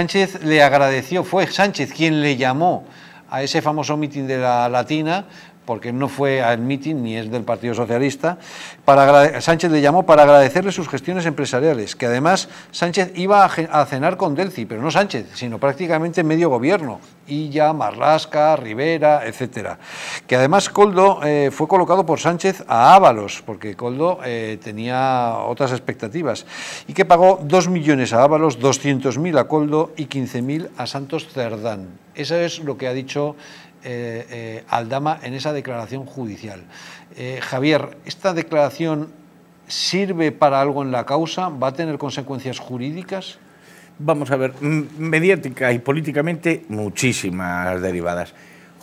Sánchez le agradeció, fue Sánchez quien le llamó a ese famoso mitin de la Latina porque no fue al mitin ni es del Partido Socialista. Para, Sánchez le llamó para agradecerle sus gestiones empresariales, que además Sánchez iba a, cenar con Delci, pero no Sánchez, sino prácticamente medio gobierno, Illa, Marlasca, Rivera, etcétera. Que además Coldo eh, fue colocado por Sánchez a Ábalos, porque Coldo eh, tenía otras expectativas, y que pagó 2 millones a Ábalos, 200.000 a Coldo y 15.000 a Santos Cerdán. Eso es lo que ha dicho eh, eh, Aldama en esa declaración judicial. Eh, Javier, ¿esta declaración sirve para algo en la causa? ¿Va a tener consecuencias jurídicas? Vamos a ver, mediática y políticamente muchísimas derivadas.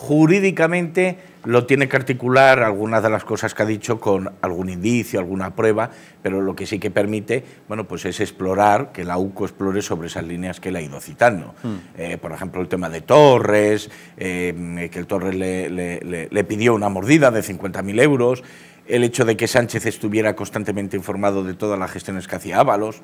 Jurídicamente lo tiene que articular algunas de las cosas que ha dicho con algún indicio, alguna prueba, pero lo que sí que permite, bueno, pues es explorar, que la UCO explore sobre esas líneas que le ha ido citando. Hmm. Eh, por ejemplo, el tema de Torres, eh, que el Torres le, le pidió una mordida de 50.000 euros, el hecho de que Sánchez estuviera constantemente informado de todas las gestiones que hacía Ábalos.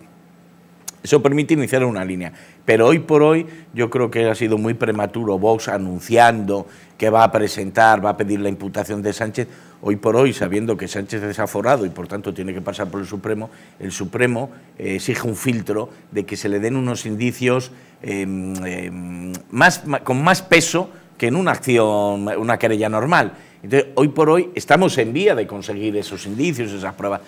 Eso permite iniciar una línea. Pero hoy por hoy yo creo que ha sido muy prematuro Vox anunciando que va a presentar, va a pedir la imputación de Sánchez. Hoy por hoy, sabiendo que Sánchez es aforado y por tanto tiene que pasar por el Supremo, el Supremo eh, exige un filtro de que se le den unos indicios em, em, más, con más peso que en una acción, una querella normal. Entonces, hoy por hoy estamos en vía de conseguir esos indicios, esas pruebas.